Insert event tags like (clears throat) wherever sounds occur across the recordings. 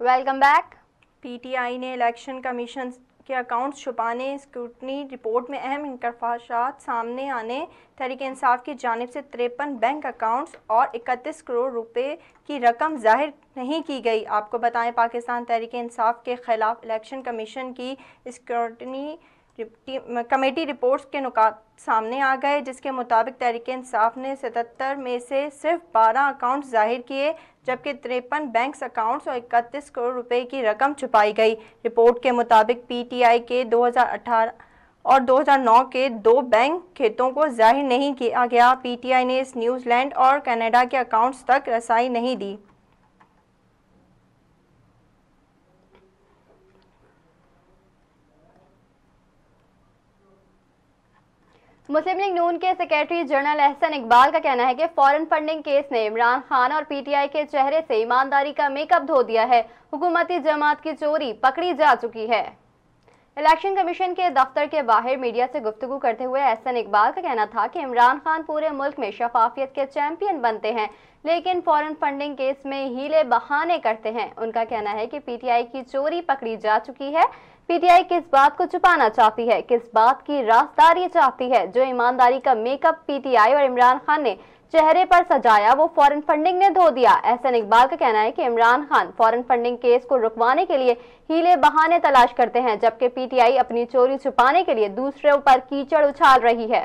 welcome back PTI ने election commission के accounts छुपाने स्क्रूटनी रिपोर्ट में अहम इंकफाशात सामने आने तहरीक इंसाफ की जानब से तिरपन बैंक अकाउंट्स और इकतीस करोड़ रुपए की रकम जाहिर नहीं की गई आपको बताएं पाकिस्तान तहरीक इंसाफ के खिलाफ इलेक्शन कमीशन की स्क्रूटनी कमेटी रिपोर्ट्स के नुकात सामने आ गए जिसके मुताबिक तहरीक इंसाफ ने 77 में से सिर्फ 12 अकाउंट्स जाहिर किए जबकि तिरपन बैंक्स अकाउंट्स और इकतीस करोड़ रुपए की रकम छुपाई गई रिपोर्ट के मुताबिक पीटीआई के 2018 और 2009 के दो बैंक खेतों को जाहिर नहीं किया गया पीटीआई ने इस न्यूजीलैंड और कनाडा के अकाउंट्स तक रसाई नहीं दी मुस्लिम लीग नून के सेक्रेटरी जनरल एहसन इकबाल का कहना है कि फॉरेन फंडिंग केस ने इमरान खान और पीटीआई के चेहरे से ईमानदारी का मेकअप धो दिया है हुकूमती जमात की चोरी पकड़ी जा चुकी है इलेक्शन कमीशन के दफ्तर के बाहर मीडिया से गुफ्तु करते हुए एहसन इकबाल का कहना था कि इमरान खान पूरे मुल्क में शफाफियत के चैंपियन बनते हैं लेकिन फॉरेन फंडिंग केस में हीले बहाने करते हैं उनका कहना है कि पीटीआई की चोरी पकड़ी जा चुकी है पीटीआई किस बात को छुपाना चाहती है किस बात की राजदारी चाहती है जो ईमानदारी का मेकअप पीटीआई और इमरान खान ने चेहरे पर सजाया वो फॉरेन फंडिंग ने धो दिया एहसन इकबाल का कहना है कि Imran Khan foreign funding case को रुकवाने के लिए हीले बहाने तलाश करते हैं जबकि पीटीआई अपनी चोरी छुपाने के लिए दूसरे पर कीचड़ उछाल रही है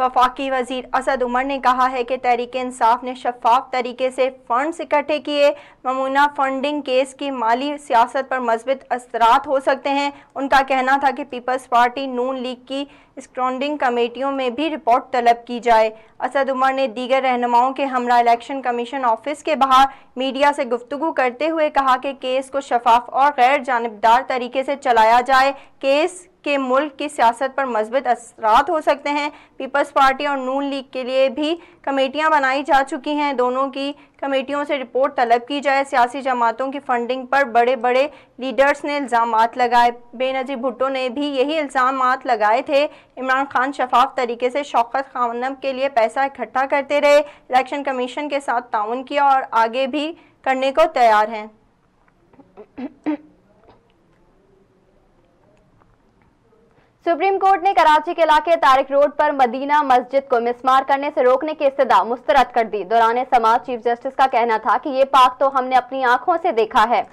वफाकी वजीर असद उमर ने कहा है कि तहरीक इंसाफ ने शफाफ तरीके से फंड्स इकट्ठे किए ममूना फंडिंग केस की माली सियासत पर मजबूत असरात हो सकते हैं उनका कहना था कि पीपल्स पार्टी नून लीग की स्क्रॉन्डिंग कमेटियों में भी रिपोर्ट तलब की जाए असद उमर ने दीगर रहनुमाओं के हमला इलेक्शन कमीशन ऑफिस के बाहर मीडिया से गुफ्तु करते हुए कहा कि केस को शफाफ और गैर जानबदार तरीके से चलाया जाए केस के मुल्क की सियासत पर मजबूत असरात हो सकते हैं पीपल्स पार्टी और नून लीग के लिए भी कमेटियां बनाई जा चुकी हैं दोनों की कमेटियों से रिपोर्ट तलब की जाए सियासी जमातों की फंडिंग पर बड़े बड़े लीडर्स ने इल्ज़ाम लगाए बेनजीर भुट्टो ने भी यही इल्ज़ाम लगाए थे इमरान खान शफाफ तरीके से शौकत खानम के लिए पैसा इकट्ठा करते रहे इलेक्शन कमीशन के साथ ताउन किया और आगे भी करने को तैयार हैं सुप्रीम कोर्ट ने कराची के इलाके तारिक रोड पर मदीना मस्जिद को मिसमार करने से रोकने की इस्तः मुस्तरद कर दी दौरान समाज चीफ जस्टिस का कहना था कि ये पाक तो हमने अपनी आंखों से देखा है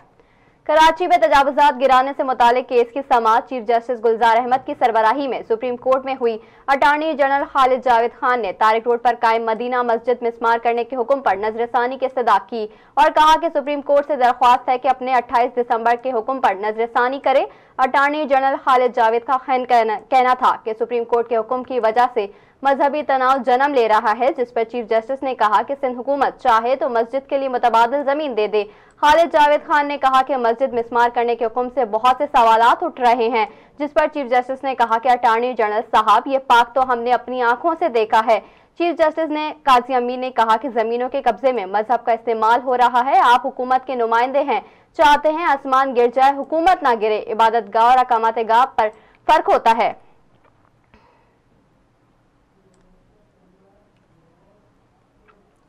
कराची में तजावजात गिराने से मुताल केस की समाज चीफ जस्टिस गुलजार अहमद की सरबराही में सुप्रीम कोर्ट में हुई अटॉर्नी जनरल खालिद जावेद खान ने तारिक रोड पर कायम मदीना मस्जिद मिसमार करने के हुक्म पर नजरसानी की इस्तः की और कहा कि सुप्रीम कोर्ट से दरख्वास्त है कि अपने 28 दिसंबर के हुक्म पर नजरसानी करे अटॉर्नी जनरल खालिद जावेद का कहना, कहना था कि सुप्रीम कोर्ट के हुक्म की वजह से मजहबी तनाव जन्म ले रहा है जिस पर चीफ जस्टिस ने कहा कि सिंध हुकूमत चाहे तो मस्जिद के लिए मुतबादल जमीन दे दे खालिद जावेद खान ने कहा कि मस्जिद मिसमार करने के हुक्म से बहुत से सवाल उठ रहे हैं जिस पर चीफ जस्टिस ने कहा कि अटारनी जनरल साहब ये पाक तो हमने अपनी आंखों से देखा है चीफ जस्टिस ने काजी अमीर ने कहा कि जमीनों के कब्जे में मजहब का इस्तेमाल हो रहा है आप हुकूमत के नुमाइंदे हैं चाहते हैं आसमान गिर जाए हुकूमत ना गिरे इबादत गाह और अकामत गाह पर फर्क होता है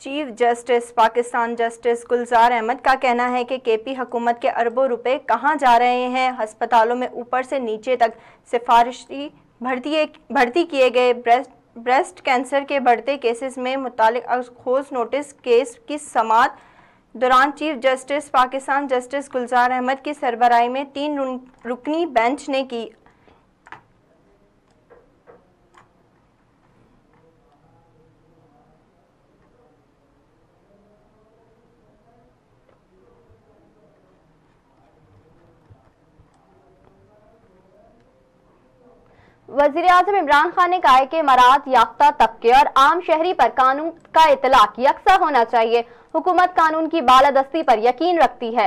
chief justice Pakistan justice Gulzar Ahmed का कहना है कि केपी हुकूमत के अरबों रुपए कहाँ जा रहे हैं अस्पतालों में ऊपर से नीचे तक सिफारशी भर्ती भर्ती किए गए ब्रेस्ट ब्रेस्ट कैंसर के बढ़ते केसेस में मुतल खोज नोटिस केस की समात दौरान chief justice Pakistan justice Gulzar Ahmed की सरबराही में तीन रुकनी बेंच ने की वजीर अजम इमरान खान ने कहा कि मरात याफ्ता तबके और आम शहरी पर कानून का इतलाक यकसा होना चाहिए हुकूमत कानून की बालादस्ती पर यकीन रखती है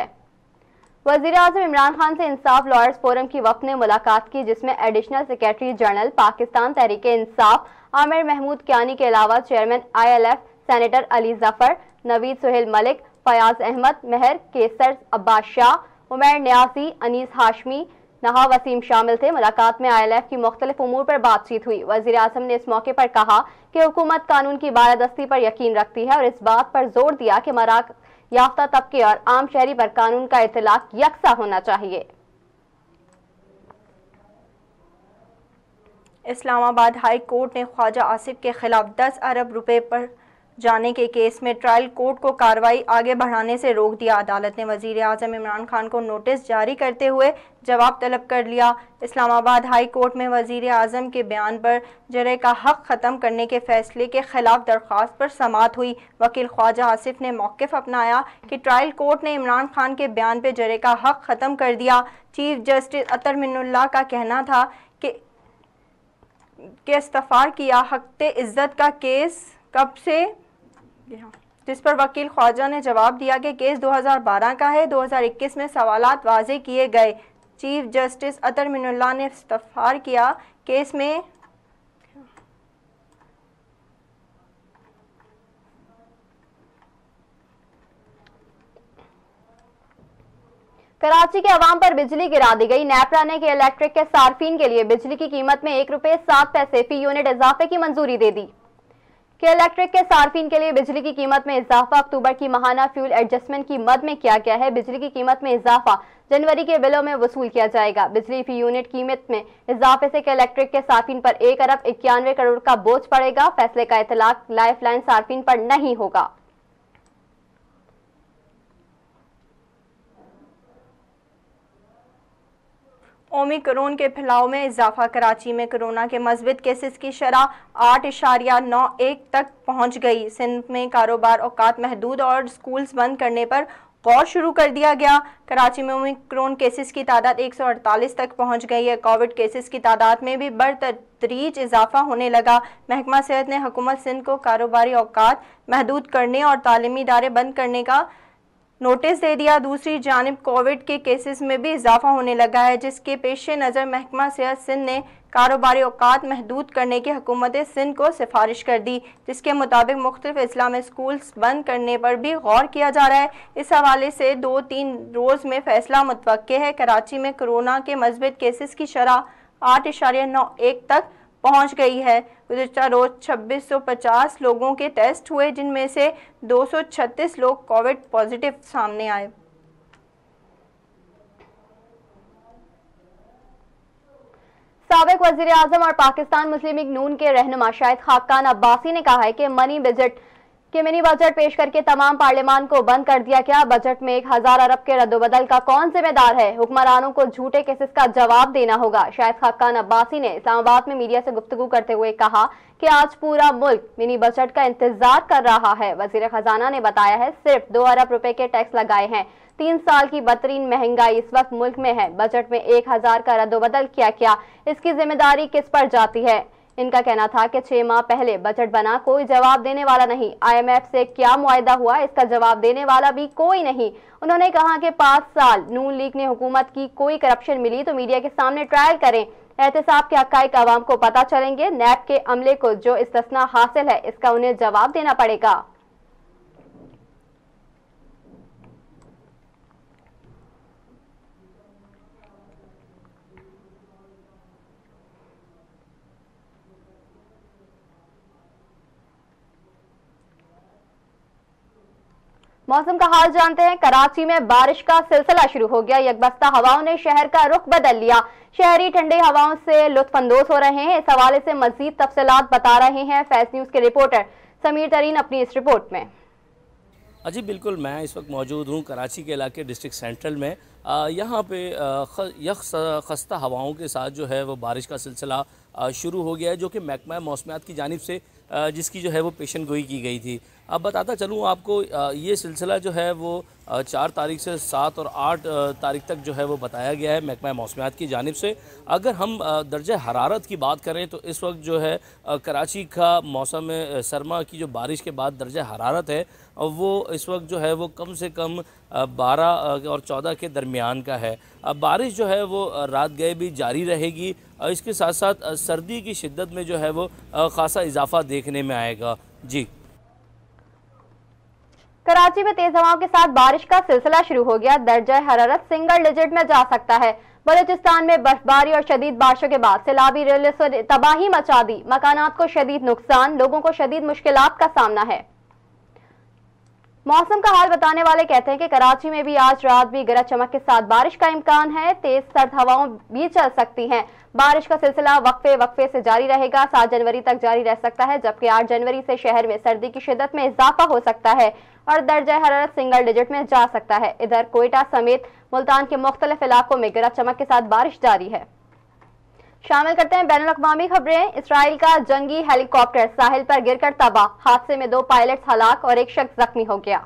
वजीर अजम इमरान खान से इंसाफ लॉयर्स फोरम की वक्त ने मुलाकात की जिसमें additional secretary general Pakistan Tehreek Insaf Aamir Mehmood Kiani के अलावा chairman F senator Ali Zafar Naveed Sohail Malik Fayyaz Ahmed Mehar Qaiser Abbas Shah Umair Niazi Anees Hashmi नहा वसीम शामिल थे मुलाकात में आई एल एफ की मुख्तलिफ उमूर पर बातचीत हुई वजीर अजम ने इस मौके पर कहा कि हुकूमत कानून की बारादस्ती पर यकीन रखती है और इस बात पर जोर दिया कि मराक याफ्ता तबके और आम शहरी पर कानून का इतलाक यकसा होना चाहिए इस्लामाबाद हाई कोर्ट ने ख्वाजा आसिफ के खिलाफ 10 अरब रुपए पर जाने के केस में ट्रायल कोर्ट को कार्रवाई आगे बढ़ाने से रोक दिया अदालत ने वजीर अजम इमरान खान को नोटिस जारी करते हुए जवाब तलब कर लिया इस्लामाबाद हाई कोर्ट में वजीर अजम के बयान पर जरे का हक ख़त्म करने के फैसले के खिलाफ दरख्वास्त पर समात हुई वकील ख्वाजा आसिफ ने मौक़ अपनाया कि ट्रायल कोर्ट ने इमरान खान के बयान पर जरे का हक ख़त्म कर दिया चीफ जस्टिस अतर मिनुल्ला का कहना था कि के इस्तफ़ार किया हकते इज़्ज़त का केस कब से जिस पर वकील ख्वाजा ने जवाब दिया कि केस 2012 का है 2021 में सवालात वाजे किए गए चीफ जस्टिस अतर मिनुल्ला ने इस्तफार किया केस में कराची के आवाम पर बिजली गिरा दी गई ने के इलेक्ट्रिक के सार्फिन के लिए बिजली की कीमत में एक रुपये सात पैसे फी यूनिट इजाफे की मंजूरी दे दी के इलेक्ट्रिक के सार्फिन के लिए बिजली की कीमत में इजाफा अक्टूबर की महाना फ्यूल एडजस्टमेंट की मद में किया गया है बिजली की कीमत में इजाफा जनवरी के बिलों में वसूल किया जाएगा बिजली फी यूनिट कीमत में इजाफे से के इलेक्ट्रिक के सार्फिन पर एक अरब इक्यानवे करोड़ का बोझ पड़ेगा फैसले का इतलाक लाइफ लाइन सार्फिन पर नहीं होगा ओमिक्रोन के फैलाव में इजाफा कराची में कोरोना के मजबित केसेस की शरह आठ इशारिया नौ एक तक पहुंच गई सिंध में कारोबार औकात महदूद और स्कूल्स बंद करने पर गौर शुरू कर दिया गया कराची में ओमिक्रोन केसेस की तादाद 148 तक पहुंच गई है कोविड केसेस की तादाद में भी बरतरीज इजाफा होने लगा महकमा सेहत ने हुकूमत सिंध को कारोबारी औकात महदूद करने और तालीमी इदारे बंद करने का नोटिस दे दिया दूसरी जानब कोविड के केसेस में भी इजाफा होने लगा है जिसके पेश नज़र महकमा सेहत सिंध ने कारोबारी अवकात महदूद करने की हकूमत सिंध को सिफारिश कर दी जिसके मुताबिक मुख्तफ इस्लाम स्कूल्स बंद करने पर भी गौर किया जा रहा है इस हवाले से दो तीन रोज़ में फैसला मुतव है कराची में कोरोना के मजबूत केसेस की शरह आठ इशारे नौ एक तक पहुंच गई है गुजशत रोज 2650 लोगों के टेस्ट हुए जिनमें से 236 लोग कोविड पॉजिटिव सामने आए सबक वजीर अजम और पाकिस्तान मुस्लिम लीग नून के रहनुमा शाहिद खाकान अब्बासी ने कहा है कि मनी बजट कि मिनी बजट पेश करके तमाम पार्लियामान को बंद कर दिया गया बजट में एक हजार अरब के रद्दोबदल का कौन जिम्मेदार है हुक्मरानों को झूठे केसेस का जवाब देना होगा शायद खाकान अब्बासी ने इस्लामाबाद में मीडिया से गुफ्तु करते हुए कहा कि आज पूरा मुल्क मिनी बजट का इंतजार कर रहा है वजीर खजाना ने बताया है सिर्फ दो अरब रुपए के टैक्स लगाए हैं तीन साल की बदतरीन महंगाई इस वक्त मुल्क में है बजट में एक हजार का रद्दबदल किया क्या इसकी जिम्मेदारी किस पर जाती है इनका कहना था कि छह माह पहले बजट बना कोई जवाब देने वाला नहीं आईएमएफ से क्या मुआदा हुआ इसका जवाब देने वाला भी कोई नहीं उन्होंने कहा कि पांच साल नून लीग ने हुकूमत की कोई करप्शन मिली तो मीडिया के सामने ट्रायल करें एहतसाब के हक आवाम को पता चलेंगे नैब के अमले को जो इस्तना हासिल है इसका उन्हें जवाब देना पड़ेगा मौसम का हाल जानते हैं कराची में बारिश का सिलसिला शुरू हो गया यकबस्ता हवाओं ने शहर का रुख बदल लिया शहरी ठंडी हवाओं से लुत्फानंदोज हो रहे हैं इस हवाले से मजीद तफसलात बता रहे हैं फैस न्यूज के रिपोर्टर समीर तरीन अपनी इस रिपोर्ट में अजी बिल्कुल मैं इस वक्त मौजूद हूँ कराची के इलाके डिस्ट्रिक्ट सेंट्रल में यहाँ पे यख खस्ता हवाओं के साथ जो है वो बारिश का सिलसिला शुरू हो गया है जो कि महकमा मौसमियात की जानब से जिसकी जो है वो पेशन गोई की गई थी अब बताता चलूँ आपको ये सिलसिला जो है वो चार तारीख से सात और आठ तारीख तक जो है वो बताया गया है महकमा मौसमियात की जानब से अगर हम दर्ज हरारत की बात करें तो इस वक्त जो है कराची का मौसम सरमा की जो बारिश के बाद दर्ज हरारत है वो इस वक्त जो है वो कम से कम बारह और चौदह के दरमियान का है बारिश जो है वो रात गए भी जारी रहेगी इसके साथ साथ सर्दी की शिद्दत में जो है वो खासा इजाफा देखने में आएगा जी कराची में तेज हवाओं के साथ बारिश का सिलसिला शुरू हो गया दर्जा हरारत सिंगल डिजिट में जा सकता है बलोचिस्तान में बर्फबारी और शदीद बारिशों के बाद सैलाबी रेल तबाही मचा दी मकानात को शदीद नुकसान लोगों को शदीद मुश्किल का सामना है मौसम का हाल बताने वाले कहते हैं कि कराची में भी आज रात भी गरज चमक के साथ बारिश का इम्कान है तेज सर्द हवाओं भी चल सकती हैं बारिश का सिलसिला वक्फे वक्फे से जारी रहेगा सात जनवरी तक जारी रह सकता है जबकि आठ जनवरी से शहर में सर्दी की शिदत में इजाफा हो सकता है और दर्ज हरारत सिंगल डिजिट में जा सकता है इधर कोयटा समेत मुल्तान के मुख्तलिफ इलाकों में गरज चमक के साथ बारिश जारी है शामिल करते हैं बैन अवी खबरें इसराइल का जंगी हेलीकॉप्टर साहिल पर गिरकर तबाह हादसे में दो पायलट हलाक और एक शख्स जख्मी हो गया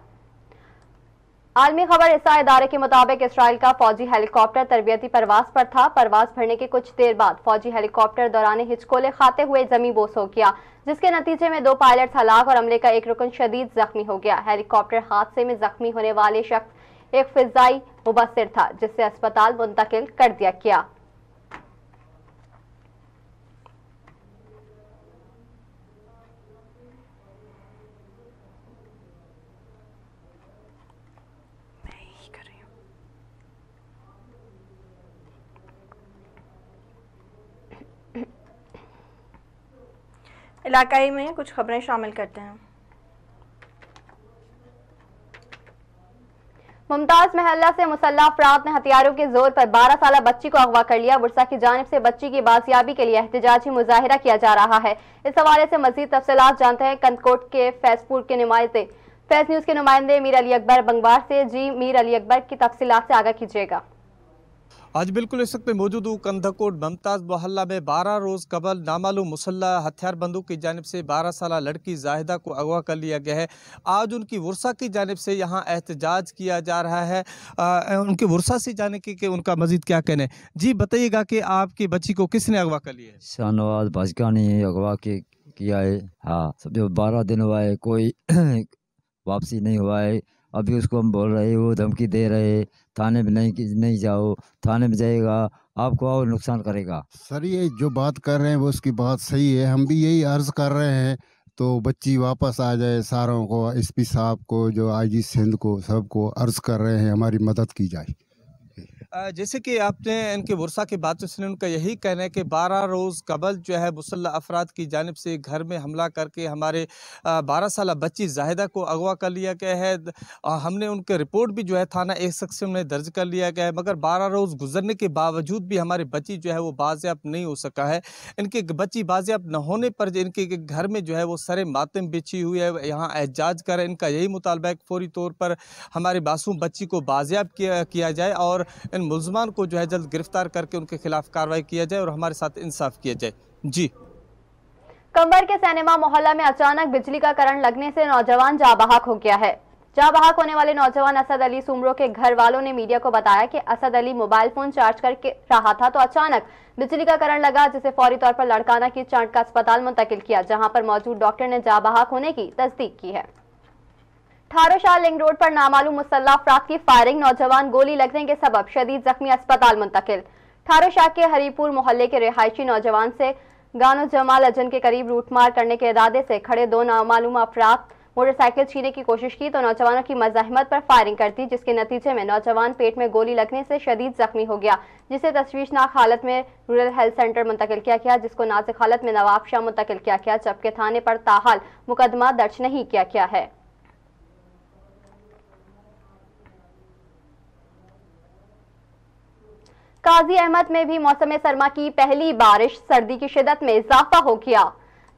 आलमी खबर ईसा इदारे के मुताबिक इसराइल का फौजी हेलीकॉप्टर तरबियती परवास पर था परवास भरने के कुछ देर बाद फौजी हेलीकॉप्टर दौरान हिचकोले खाते हुए जमी बोस हो गया जिसके नतीजे में दो पायलट हलाक और अमले का एक रुकन शदीद जख्मी हो गया हेलीकॉप्टर हादसे में जख्मी होने वाले शख्स एक फिजाई मुबसर था जिससे अस्पताल मुंतकिल कर दिया गया इलाकाई में कुछ खबरें शामिल करते हैं मुमताज महल्ला से मुसल्ला अफराद ने हथियारों के जोर पर 12 साल बच्ची को अगवा कर लिया बुरसा की जानब से बच्ची की बाजियाबी के लिए एहतजाजी मुजाहरा किया जा रहा है इस हवाले से मजीद तफसलत जानते हैं कंदकोट के फैजपुर के नुमाइंदे फैज न्यूज़ के नुमाइंदे मीर अली अकबर बंगवार से जी मीर अली अकबर की तफसीत से आगा कीजिएगा आज बिल्कुल इस वक्त में मौजूद हूँ कंधकोट ममताज़ मोहल्ला में 12 रोज़ कबल नामालूम मुसल्ला हथियार बंदूक की जानब से 12 साल लड़की जाहिदा को अगवा कर लिया गया है आज उनकी वर्षा की जानब से यहाँ एहतजाज किया जा रहा है आ, उनकी वर्षा से जाने के, के उनका मजीद क्या कहना है जी बताइएगा कि आपकी बच्ची को किसने अगवा कर लिया है शाहनवाज भाजपा ने अगवा के किया है हाँ सब जो बारह दिन हुआ है कोई (clears throat) वापसी नहीं हुआ है अभी उसको हम बोल रहे हो धमकी दे रहे थाने में नहीं नहीं जाओ थाने में जाएगा आपको और नुकसान करेगा सर ये जो बात कर रहे हैं वो उसकी बात सही है हम भी यही अर्ज़ कर रहे हैं तो बच्ची वापस आ जाए सारों को एसपी साहब को जो आईजी सिंध को सबको अर्ज़ कर रहे हैं हमारी मदद की जाए जैसे कि आपने इनके वर्षा की बात सुनी उनका यही कहना है कि बारह रोज़ कबल जो है मुसल अफराद की जानब से घर में हमला करके हमारे बारह साल बच्ची जाहिदा को अगवा कर लिया गया है हमने उनके रिपोर्ट भी जो है थाना एक शख्स में दर्ज कर लिया गया है मगर बारह रोज़ गुजरने के बावजूद भी हमारी बच्ची जो है वो बाजियाब नहीं हो सका है इनके बच्ची बाजियाब न होने पर इनके घर में जो है वो सरे मातम बिछी हुई है यहाँ एहजाज कर इनका यही मुतालबा है फौरी तौर पर हमारे मासूम बच्ची को बाजियाब किया जाए और इन मुलजमान को जो है जल्द गिरफ्तार करके उनके खिलाफ कार्रवाई किया जाए और हमारे साथ इंसाफ किया जाए जी कंबर के सिनेमा मोहल्ला में अचानक बिजली का करंट लगने से नौजवान जाबहाक हो गया है जाबहाक होने वाले नौजवान असद अली सुमरों के घर वालों ने मीडिया को बताया कि Asad Ali mobile phone charge करके रहा था तो अचानक बिजली का करंट लगा जिसे फौरी तौर पर लड़काना की चांट अस्पताल मुंतकिल किया जहां पर मौजूद डॉक्टर ने जाबहाक होने की तस्दीक की है थारोशाह लिंग रोड पर नामालूम मुसल्ला अफराद की फायरिंग नौजवान गोली लगने के सबब शदीद जख्मी अस्पताल मुंतकिल थारोशाह के हरीपुर मोहल्ले के रिहायशी नौजवान से गानो जमाल अजन के करीब रूटमार करने के इरादे से खड़े दो नामालूम अफराद मोटरसाइकिल छीने की कोशिश की तो नौजवानों की मजाहमत पर फायरिंग कर दी जिसके नतीजे में नौजवान पेट में गोली लगने से शदीद जख्मी हो गया जिसे तशवीशनाक हालत में रूरल हेल्थ सेंटर मुंतकिल किया गया जिसको नाजुक हालत में नवाब शाह मुंतकिल किया गया जबकि थाने पर ताहाल मुकदमा दर्ज नहीं किया गया है काजी अहमद में भी मौसम सरमा की पहली बारिश सर्दी की शिदत में इजाफा हो गया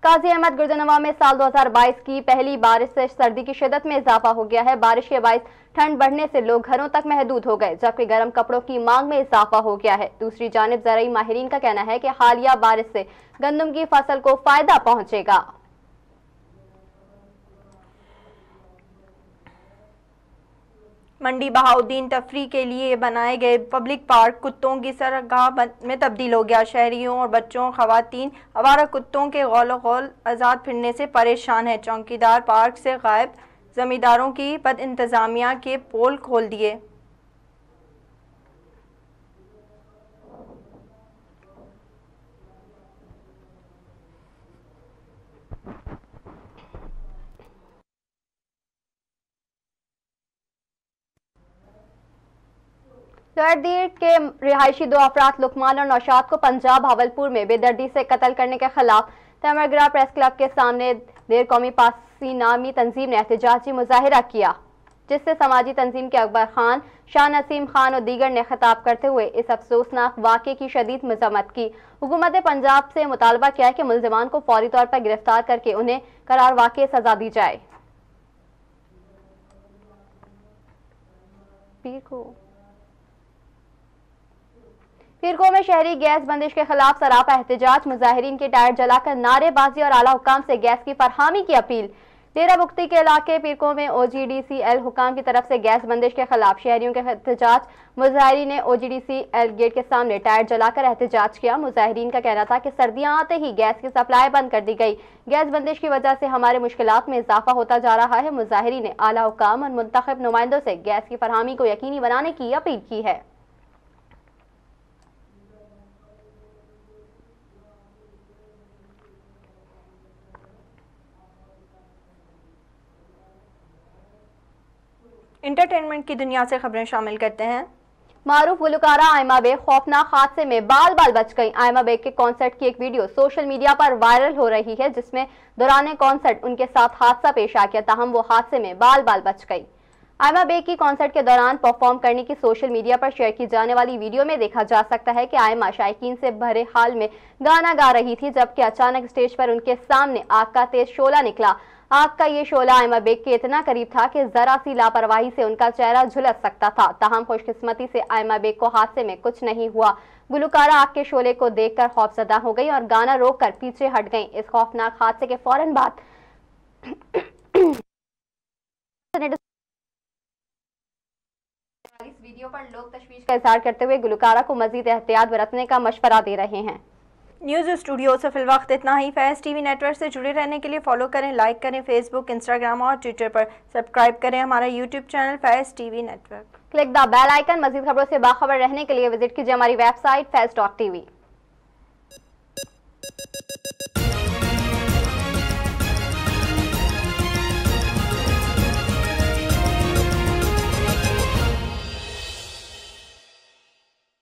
काजी अहमद गुरजनवा में साल 2022 की पहली बारिश से सर्दी की शिदत में इजाफा हो गया है बारिश के बायस ठंड बढ़ने से लोग घरों तक महदूद हो गए जबकि गर्म कपड़ों की मांग में इजाफा हो गया है दूसरी जानब जरिए माहरीन का कहना है कि हालिया बारिश से गंदम की फसल को फायदा पहुंचेगा मंडी बहाउद्दीन तफरी के लिए बनाए गए पब्लिक पार्क कुत्तों की सरगाह में तब्दील हो गया शहरियों और बच्चों खातन आवारा कुत्तों के गौल गौल आज़ाद फिरने से परेशान है चौकीदार पार्क से गायब जमींदारों की बद इंतज़ामिया के पोल खोल दिए दर्दीर के रिहायशी दो अफराद लुकमान और नौशाद को पंजाब भावलपुर में बेदर्दी से कत्ल करने के खिलाफ तमरगरा प्रेस क्लब के सामने देर कौमी पासी नामी तंजीम ने एहतजाजी मुजाहरा किया जिससे समाजी तंजीम के अकबर खान शाह नसीम खान और दीगर ने खिताब करते हुए इस अफसोसनाक वाक़े की शदीद मजम्मत की हुकूमत पंजाब से मुतालबा किया है कि मुलजमान को फौरी तौर पर गिरफ्तार करके उन्हें करार वाक़ सजा दी जाए पीर को खीरको में शहरी गैस बंदिश के खिलाफ सराफा एहतजाज मुजाहरीन के टायर जलाकर नारेबाजी और आला हुकाम से गैस की फरहमी की अपील डेरा बुख्ती के इलाके पीरको में ओ जी डी सी एल हुकाम की तरफ से गैस बंदिश के खिलाफ शहरियों के एहतजाज मुजाहरीन ने O G D C L gate के सामने टायर जलाकर एहतजाज किया मुजाहरीन का कहना था कि सर्दियां आते ही गैस की सप्लाई बंद कर दी गई गैस बंदिश की वजह से हमारे मुश्किल में इजाफा होता जा रहा है मुजाहरीन ने आला हुकाम और मुंतब नुमाइंदों से गैस की फरहमी को यकीनी बनाने की अपील की है इंटरटेनमेंट की दुनिया से खबरें शामिल करते हैं मारूफ गुलकारा आयमा बेग खौफनाक हादसे में बाल बाल बच गई आयमा बेग के कॉन्सर्ट की एक वीडियो सोशल मीडिया पर वायरल हो रही है जिसमें दौरान कॉन्सर्ट उनके साथ हादसा पेश आ गया तहम वो हादसे में बाल बाल बच गई आयमा बेग की कॉन्सर्ट के दौरान परफॉर्म करने की सोशल मीडिया पर शेयर की जाने वाली वीडियो में देखा जा सकता है कि आयमा शायकीन से भरे हाल में गाना गा रही थी जबकि अचानक स्टेज पर उनके सामने आग का तेज शोला निकला आग का ये शोला एमा बेग के इतना करीब था कि जरा सी लापरवाही से उनका चेहरा झुलस सकता था तहम खुशकिस्मती से आयमा बेग को हादसे में कुछ नहीं हुआ गुलकारा आग के शोले को देख कर खौफजदा हो गई और गाना रोक कर पीछे हट गई इस खौफनाक हादसे के फौरन बाद इस वीडियो पर लोग तशवीश का इजहार करते हुए गुलकारा को मजीद एहतियात बरतने का मशवरा दे रहे हैं न्यूज़ स्टूडियो से फिलवक्त इतना ही फैस टीवी नेटवर्क से जुड़े रहने के लिए फॉलो करें लाइक करें फेसबुक इंस्टाग्राम और ट्विटर पर सब्सक्राइब करें हमारा यूट्यूब चैनल फैस TV network click the bell icon मजीद खबरों से बाखबर रहने के लिए विजिट कीजिए हमारी वेबसाइट फैस डॉट टीवी